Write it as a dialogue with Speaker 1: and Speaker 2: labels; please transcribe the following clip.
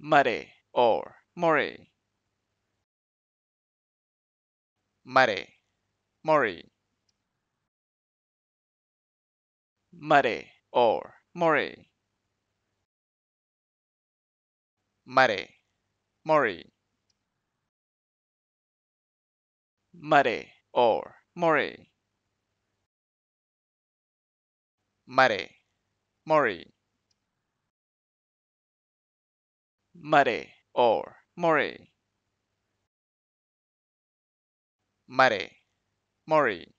Speaker 1: Mare or mori Mare mori Mare or mori Mare mori Mare or mori Mare mori muddy or murray muddy murray